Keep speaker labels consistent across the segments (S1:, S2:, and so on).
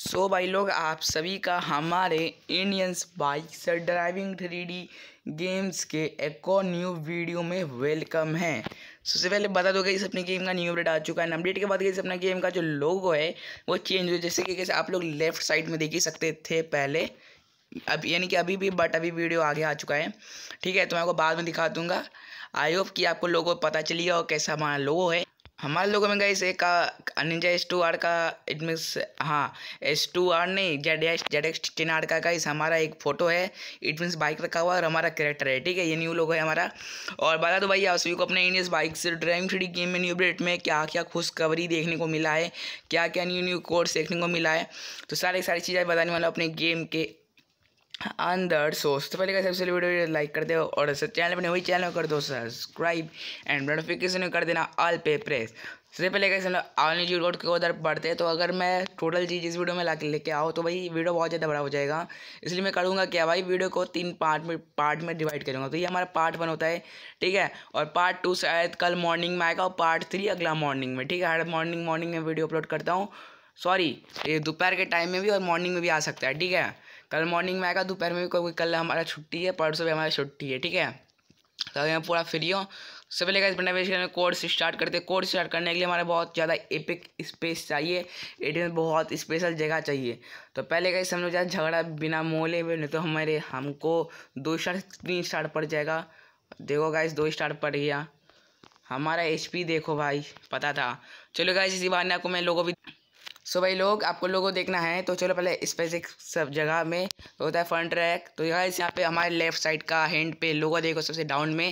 S1: सो so भाई लोग आप सभी का हमारे Indians bikes driving three games के एक और न्यू वीडियो में वेलकम है सबसे पहले बता दो इस अपने गेम का न्यू अपडेट आ चुका है अपडेट के बाद इस अपना गेम का जो लोगो है वो चेंज हुआ जैसे कि कैसे आप लोग लेफ्ट साइड में देख ही सकते थे पहले अब यानी कि अभी भी बट अभी वीडियो आगे आ चुका है ठीक है तो मैं आपको बाद में दिखा दूंगा आई होप कि आपको लोगों को पता चली और कैसा हमारा लोगो है हमारे लोगों में गई एक अनिजा एस टू आर का इट मीन्स हाँ एस टू आर नहीं Z S Z X ten R का गाइस हमारा एक फ़ोटो है इट मीन्स बाइक रखा हुआ और हमारा करेक्टर है ठीक है ये न्यू लोगो है हमारा और बता दो भाई आप सभी को अपने इंडियस बाइक से ड्राइविंग थ्री गेम में न्यू अपडेट में क्या क्या खुशखबरी देखने को मिला है क्या क्या न्यू न्यू कोर्स देखने को मिला है तो सारी सारी चीज़ें बताने वाला अपने गेम के अंदर सोच पहले का सबसे वीडियो लाइक कर दो और चैनल बने वही चैनल कर दो सब्सक्राइब एंड नोटिफिकेशन कर देना ऑल पे प्रेस सबसे पहले कैसे ऑल जी रोड के उधर बढ़ते हैं तो अगर मैं टोटल चीज़ इस वीडियो में ला लेके आओ तो भाई वीडियो बहुत ज़्यादा बड़ा हो जाएगा इसलिए मैं करूँगा क्या भाई वीडियो को तीन पार्ट में पार्ट में डिवाइड करूँगा तो ये हमारा पार्ट वन होता है ठीक है और पार्ट टू शायद कल मॉर्निंग में आएगा और पार्ट थ्री अगला मॉर्निंग में ठीक है हर मॉर्निंग मॉर्निंग में वीडियो अपलोड करता हूँ सॉरी ये दोपहर के टाइम में भी और मॉर्निंग में भी आ सकता है ठीक है कल मॉर्निंग में आएगा दोपहर में भी कोई कल हमारा छुट्टी है परसों भी हमारी छुट्टी है ठीक है तो अगर मैं पूरा फ्री हूँ सबसे पहले इस बनावेशन कोर्स स्टार्ट करते हैं कोर्स स्टार्ट करने के लिए हमारे बहुत ज़्यादा एपिक स्पेस चाहिए एटीन बहुत स्पेशल जगह चाहिए तो पहले का हम लोग झगड़ा बिना मोले में नहीं तो हमारे हमको दो स्टार तीन स्टार पड़ जाएगा देखो गाइस दो स्टार पड़ गया हमारा एचपी देखो भाई पता था चलो गाइस इसी ने आपको मैं लोगों भी सो भाई लोग आपको लोगों को देखना है तो चलो पहले स्पेसिक सब जगह में तो होता है फ्रंट ट्रैक तो यहाँ इस यहाँ पे हमारे लेफ्ट साइड का हैंड पे लोगो देखो सबसे डाउन में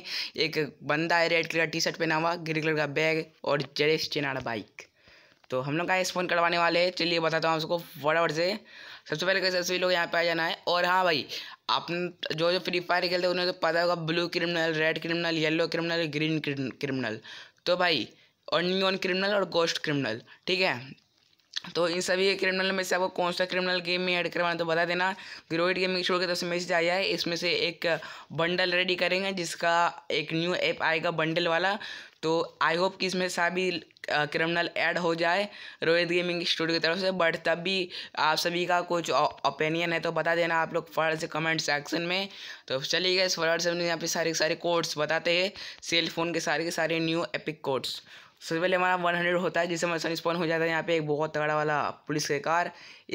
S1: एक बंदा है रेड कलर का टी शर्ट पहना हुआ ग्रीन कलर का बैग और जरेस चिनाड़ा बाइक तो हम लोग का फोन करवाने वाले हैं चलिए बताता हूँ उसको फटाफट से सबसे पहले कैसे सभी लोग यहाँ पे आ जाना है और हाँ भाई आप जो जो फ्री फायर खेलते हैं उन्हें तो पता होगा blue criminal red criminal yellow criminal green criminal तो भाई और न्यून क्रिमिनल और गोस्ट क्रिमिनल ठीक है तो इन सभी क्रिमिनल में से आपको कौन सा क्रिमिनल गेम में ऐड करवाना तो बता देना ग्रोइड गेमिंग शो के तरफ तो से मैसेज आया है इसमें से एक बंडल रेडी करेंगे जिसका एक न्यू ऐप आएगा बंडल वाला तो आई होप कि इसमें सभी क्रिमिनल ऐड हो जाए रोहित गेमिंग स्टूडियो की तरफ से बट तब भी आप सभी का कुछ ओपिनियन है तो बता देना आप लोग फर्ड से कमेंट सेक्शन में तो चलिए गए फर्ड से यहाँ पे सारे सारे कोड्स बताते हैं सेल फ़ोन के सारे के सारे न्यू एपिक कोड्स सबसे पहले हमारा वन हंड्रेड होता है जिससे हमारे सामने स्पॉन हो जाता है यहाँ पे एक बहुत तगड़ा वाला पुलिस का कार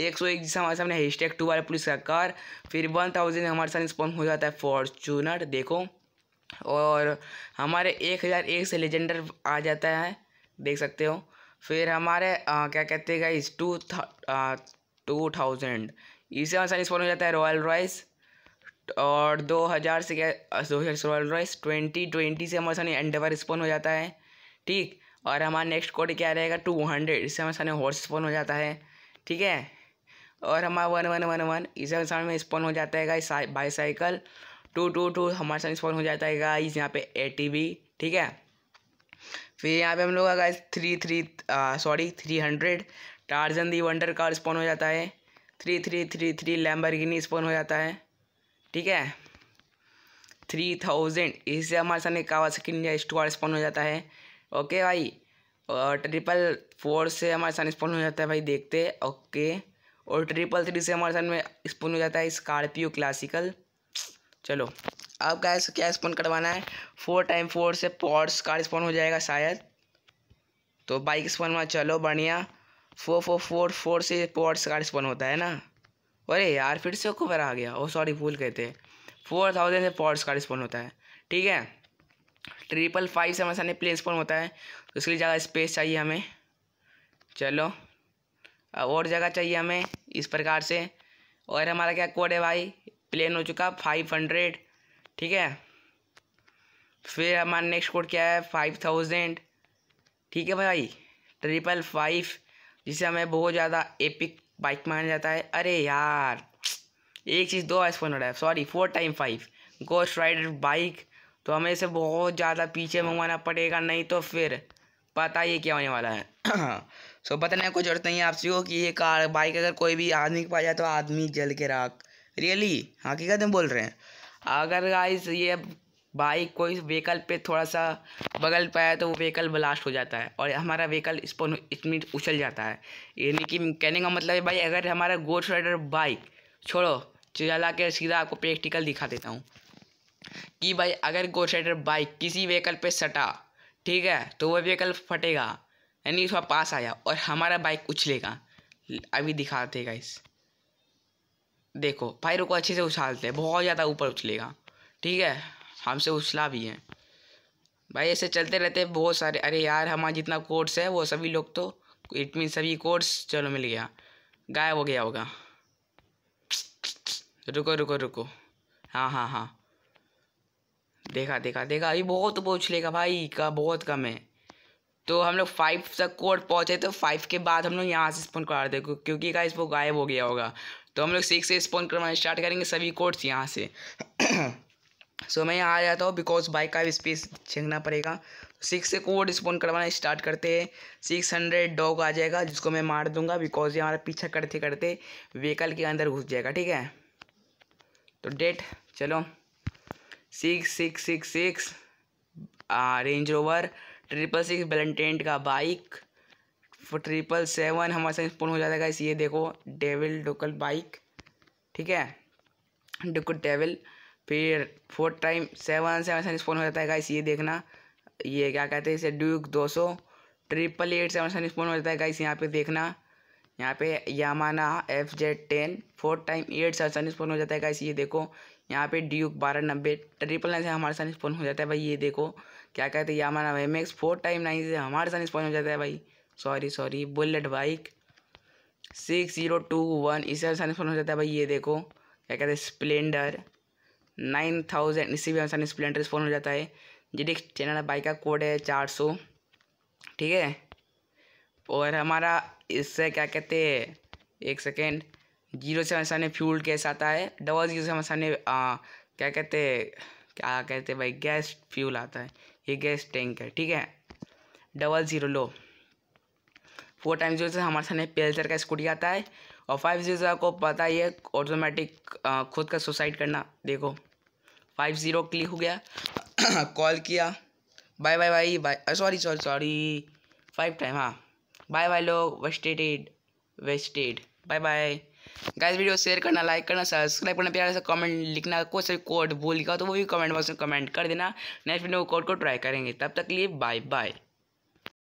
S1: एक सौ एक जिससे हमारे सामने हैशटैग टू वाला पुलिस का कार फिर वन थाउजेंड हमारे सामने स्पॉन हो जाता है फॉर्चूनर देखो और हमारे एक हज़ार एक से लेजेंडर आ जाता है देख सकते हो फिर हमारे आ, क्या कहते हैं गाइस टू था टू थाउजेंड इससे हमारे सामने स्पॉन हो जाता है रॉयल रॉयस और दो हज़ार से क्या दो हज़ार रॉयल रॉयस ट्वेंटी ट्वेंटी से हमारे सामने एंडेवर स्पॉन हो जाता है ठीक और हमारा नेक्स्ट कोड क्या रहेगा टू हंड्रेड इससे हमारे सामने हॉर्स स्पॉन हो जाता है ठीक है और हमारा वन वन वन वन इसे हमारे सामने स्पॉन हो जाता है guys bicycle two two two हमारे सामने स्पॉन हो जाता है गाइस यहाँ पे ए ठीक है फिर यहाँ पे हम लोग अगर three three sorry three hundred Tarzan the wonder car spawn हो जाता है three three three three Lamborghini spawn हो जाता है ठीक है थ्री थाउजेंड इससे हमारे सामने कावासकिन या स्टोर स्पॉन हो जाता है ओके भाई और ट्रिपल फोर से हमारे साथ स्पॉन हो जाता है भाई देखते ओके और ट्रिपल थ्री से हमारे साथ में स्पॉन हो जाता है स्कॉर्पियो क्लासिकल चलो अब क्या क्या स्पॉन करवाना है फोर टाइम फोर से पॉट्स का स्पॉन हो जाएगा शायद तो बाइक स्पॉन में चलो बढ़िया फोर फोर फोर फोर से पॉट्स का स्पॉन होता है ना अरे यार फिर से ऊपर आ गया ओ oh, सॉरी भूल गए थे फोर थाउजेंड से पॉट्स का स्पॉन होता है ठीक है ट्रिपल फाइव से हमारे सामने प्लेसफॉर्म होता है तो इसके लिए ज़्यादा स्पेस चाहिए हमें चलो और जगह चाहिए हमें इस प्रकार से और हमारा क्या कोड है भाई प्लेन हो चुका फाइव हंड्रेड ठीक है फिर हमारा नेक्स्ट कोड क्या है फाइव थाउजेंड ठीक है भाई ट्रिपल फाइव जिसे हमें बहुत ज़्यादा एपिक बाइक माना जाता है अरे यार एक चीज़ दो बार हो रहा है sorry four time five ghost rider bike तो हमें इसे बहुत ज़्यादा पीछे हाँ। मंगवाना पड़ेगा नहीं तो फिर पता ये क्या होने वाला है सो so, बताने को जरूरत नहीं है आपसी को कि ये कार बाइक अगर कोई भी आदमी के पास जाए तो आदमी जल के राख रियली हकीकत में बोल रहे हैं अगर गाइस ये बाइक कोई व्हीकल पे थोड़ा सा बगल पाए तो वो व्हीकल ब्लास्ट हो जाता है और हमारा व्हीकल स्पोन इसमें उछल जाता है यानी कि कहने का मतलब है भाई अगर हमारा गोड राइडर बाइक छोड़ो चला के सीधा आपको प्रैक्टिकल दिखा देता हूँ कि भाई अगर गोस्ट राइडर बाइक किसी व्हीकल पे सटा ठीक है तो वह व्हीकल फटेगा यानी उसका पास आया और हमारा बाइक उछलेगा अभी दिखाते इस देखो भाई रुको अच्छे से उछालते हैं बहुत ज़्यादा ऊपर उछलेगा ठीक है हमसे उछला भी है भाई ऐसे चलते रहते हैं बहुत सारे अरे यार हमारा जितना कोर्स है वो सभी लोग तो इट मीन सभी कोर्स चलो मिल गया गायब हो गया होगा रुको रुको रुको हाँ हाँ हाँ देखा देखा देखा अभी बहुत पूछ लेगा भाई का बहुत कम है तो हम लोग फाइव तक कोर्ट पहुँचे तो फाइव के बाद हम लोग यहाँ से स्पॉन करा देते क्योंकि का वो गायब हो गया होगा तो हम लोग सिक्स से स्पॉन करवाना स्टार्ट करेंगे सभी कोर्ट्स यहाँ से सो so, मैं यहाँ आ जाता हूँ बिकॉज बाइक का स्पेस छेंकना पड़ेगा सिक्स से कोर्ट स्पॉन करवाना स्टार्ट करते हैं सिक्स हंड्रेड डॉग आ जाएगा जिसको मैं मार दूंगा बिकॉज ये हमारा पीछा करते करते व्हीकल के अंदर घुस जाएगा ठीक है तो डेट चलो six six six six range rover triple six बेलेंटेंट का बाइक ट्रिपल सेवन हमारे साथ पूर्ण हो जाता है ये देखो डेविल डोकल बाइक ठीक है डुकुट डेविल फिर फोर्थ टाइम सेवन सेवन हमारे स्पॉन हो जाता है गाइस ये देखना ये क्या कहते हैं इसे ड्यूक दो सौ ट्रिपल एट सेवन हमारे स्पॉन हो जाता है गाइस यहाँ पे देखना यहाँ पे Yamaha F Z ten four time eight सड़सठ स्पोन हो जाता है गाइस ये देखो यहाँ पे ड्यूक बारह नब्बे ट्रिपल नाइन से हमारे साथ स्पोन हो जाता है भाई ये देखो क्या कहते हैं Yamaha M X four time nine से हमारे साथ स्पोन हो जाता है भाई sorry sorry bullet bike six zero two one इसी आसान स्पोन हो जाता है भाई ये देखो क्या कहते हैं स्प्लेंडर नाइन थाउजेंड इसी भी आसान स्प्लेंडर स्पोन हो जाता है जी चैनल बाइक का कोड है चार सौ ठीक है और हमारा इससे क्या कहते हैं एक सेकेंड जीरो से हमारे सामने फ्यूल गैस आता है डबल जीरो से हमारे सामने क्या कहते हैं क्या कहते हैं भाई गैस फ्यूल आता है ये गैस टैंक है ठीक है डबल ज़ीरो लो फोर टाइम जीरो से हमारे सामने पेल्सर का स्कूटी आता है और फाइव जीरो से आपको पता ही है ऑटोमेटिक खुद का सुसाइड करना देखो फाइव ज़ीरो क्लिक हो गया कॉल किया bye bye bye bye sorry sorry sorry five time हाँ बाय बाय लोग wasted wasted bye bye guys video share करना लाइक करना सब्सक्राइब करना प्यार से कमेंट लिखना कोई सा कोड भूल गया तो वो भी कमेंट बॉक्स में कमेंट कर देना नेक्स्ट वीडियो कोड को ट्राई करेंगे तब तक लिए बाय बाय